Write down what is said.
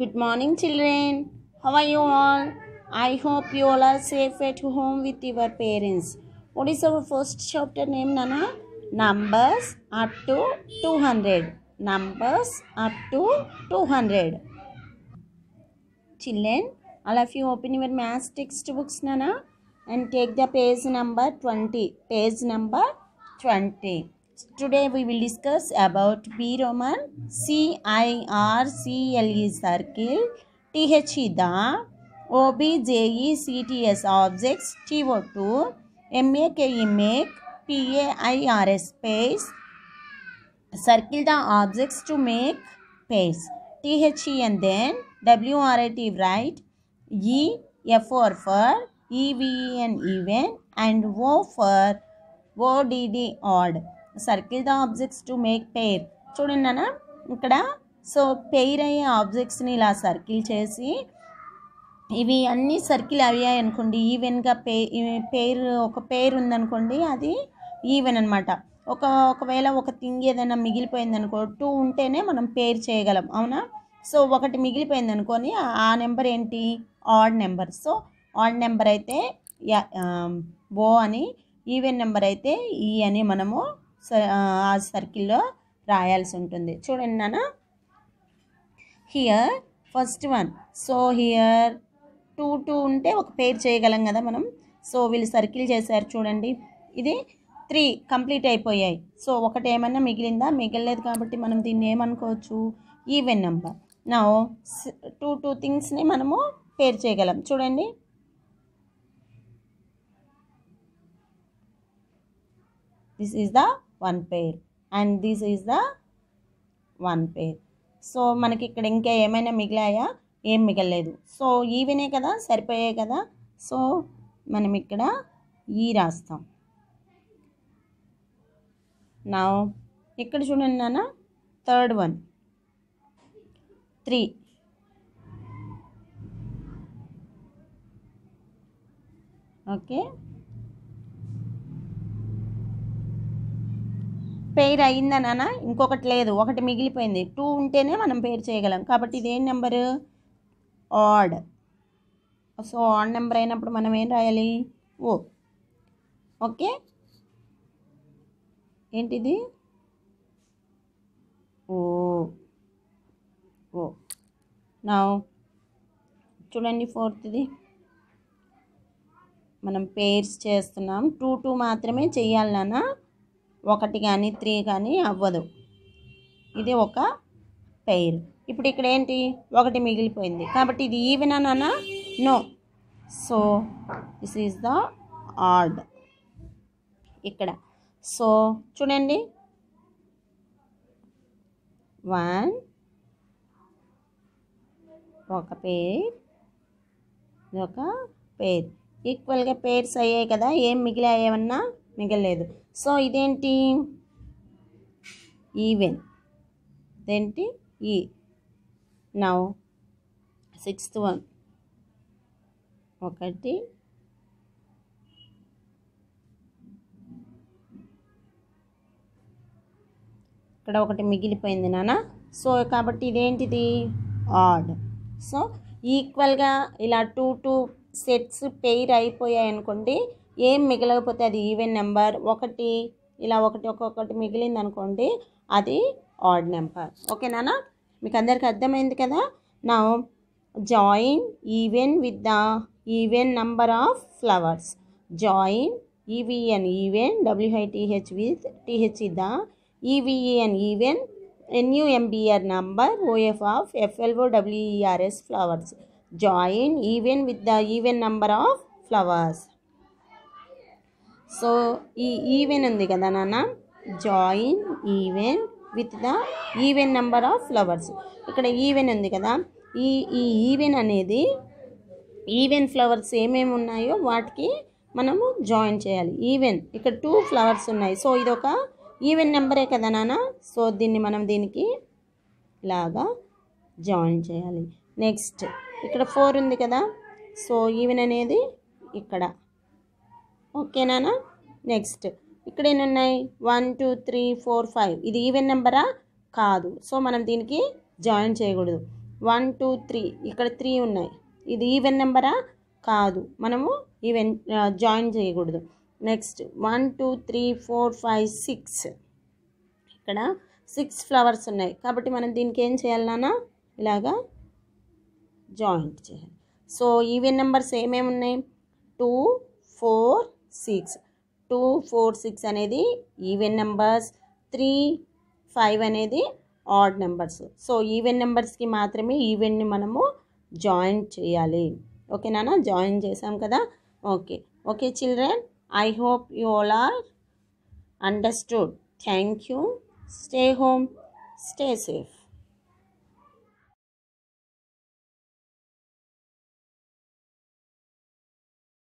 Good morning, children. How are you all? I hope you all are safe at home with your parents. What is our first chapter name, Nana? Numbers up to 200. Numbers up to 200. Children, all of you open your math textbooks, Nana, and take the page number 20. Page number 20. today we will discuss about P Roman, C I R C L E circle, T H E the, O B J E C T S objects, T O 2, M A K E make, P A I R S space, circle the objects to make space, T H E and then W R I T write, E F for for, E V E and even, and O for O D D odd. Circle the objects to make pair చూడండి నాన్న ఇక్కడ so pair అయ్యే ఆబ్జెక్ట్స్ని ఇలా circle చేసి ఇవి అన్ని circle అయ్యాయి అనుకోండి ఈవెన్గా పే పేరు ఒక పేరు ఉందనుకోండి అది ఈవెన్ అనమాట ఒక ఒకవేళ ఒక థింగ్ ఏదైనా మిగిలిపోయింది అనుకో టూ ఉంటేనే మనం పేరు చేయగలం అవునా సో ఒకటి మిగిలిపోయింది అనుకొని ఆ నెంబర్ ఏంటి odd number so odd number అయితే ఓ అని ఈవెన్ నెంబర్ అయితే ఈ e అని మనము ఆ సర్కిల్లో రాయాల్సి ఉంటుంది చూడండి నాన్న here first one so here two two ఉంటే ఒక పేర్ చేయగలం కదా మనం సో వీళ్ళు సర్కిల్ చేశారు చూడండి ఇది త్రీ కంప్లీట్ అయిపోయాయి సో ఒకటి ఏమన్నా మిగిలిందా మిగిలలేదు కాబట్టి మనం దీన్ని ఏమనుకోవచ్చు ఈవెన్ నెంబర్ నా టూ టూ థింగ్స్ని మనము పేర్ చేయగలం చూడండి this is the one pair and this is the one pair so మనకి ఇక్కడ ఇంకా ఏమైనా మిగిలాయా ఏం మిగలలేదు సో ఈవెనే కదా సరిపోయాయి కదా సో మనం ఇక్కడ ఈ రాస్తాం నా ఇక్కడ చూడండి నాన్న third one three okay pair అయిందనా ఇంకొకటి లేదు ఒకటి మిగిలిపోయింది టూ ఉంటేనే మనం పేర్ చేయగలం కాబట్టి ఇదేం number odd so odd number అయినప్పుడు మనం ఏం రాయాలి ఓ ఓకే ఏంటిది ఓ ఓ నా చూడండి ఫోర్త్ది మనం పేర్స్ చేస్తున్నాం టూ టూ మాత్రమే చెయ్యాలన్నా ఒకటి కానీ త్రీ కానీ అవ్వదు ఇది ఒక పెయిర్ ఇప్పుడు ఇక్కడ ఏంటి ఒకటి మిగిలిపోయింది కాబట్టి ఇది ఈవెన్ నాన్న no so this is the odd ఇక్కడ సో చూడండి వన్ ఒక పేర్ ఇది ఒక పేర్ ఈక్వల్గా పేర్స్ అయ్యాయి కదా ఏం మిగిలి అయ్యేవన్నా మిగలేదు సో ఇదేంటి ఈవెన్ ఇదేంటి ఈ నౌ సిక్స్త్ వన్ ఒకటి ఇక్కడ ఒకటి మిగిలిపోయింది నాన్న సో కాబట్టి ఇదేంటిది ఆడ్ సో ఈక్వల్గా ఇలా టూ టూ సెట్స్ పెయిర్ అయిపోయాయి అనుకోండి ఏం మిగలకపోతే అది ఈవెన్ నెంబర్ ఒకటి ఇలా ఒకటి ఒక్కొక్కటి మిగిలింది అనుకోండి అది ఆడ్ నెంబర్ ఓకేనా మీకు అందరికి అర్థమైంది కదా నా join even with the even number of flowers join E V N even W I T H with T H the E V N even N U M B R number O F of F L O W E R S flowers join even with the even number of flowers so ఈ even ఉంది కదా నాన్న join even with the even number of flowers ఇక్కడ even ఉంది కదా ఈ ఈ even అనేది ఈవెన్ ఫ్లవర్స్ ఏమేమి ఉన్నాయో వాటికి మనము జాయిన్ చేయాలి ఈవెన్ ఇక్కడ టూ ఫ్లవర్స్ ఉన్నాయి సో ఇది ఒక ఈవెన్ నెంబరే కదా నాన్న సో దీన్ని మనం దీనికి ఇలాగా జాయిన్ చేయాలి నెక్స్ట్ ఇక్కడ ఫోర్ ఉంది కదా సో ఈవెన్ అనేది ఇక్కడ ఓకేనా నెక్స్ట్ ఇక్కడ ఎన్ని ఉన్నాయి one two three four five ఇది ఈవెన్ నెంబరా కాదు సో మనం దీనికి జాయిన్ చేయకూడదు వన్ టూ త్రీ ఇక్కడ త్రీ ఉన్నాయి ఇది ఈవెన్ నెంబరా కాదు మనము ఈవెన్ జాయిన్ చేయకూడదు next one two three four five six ఇక్కడ సిక్స్ ఫ్లవర్స్ ఉన్నాయి కాబట్టి మనం దీనికి ఏం చేయాలి నాన్న ఇలాగా జాయింట్ చేయాలి సో ఈవెన్ నెంబర్స్ ఏమేమి ఉన్నాయి two four six two four six అనేది ఈవెన్ నెంబర్స్ త్రీ ఫైవ్ అనేది ఆడ్ నెంబర్స్ సో ఈవెన్ నెంబర్స్కి మాత్రమే ఈవెన్ని మనము జాయిన్ చేయాలి ఓకే నాన్న జాయిన్ చేసాం కదా okay okay children I hope you all are understood thank you stay home stay safe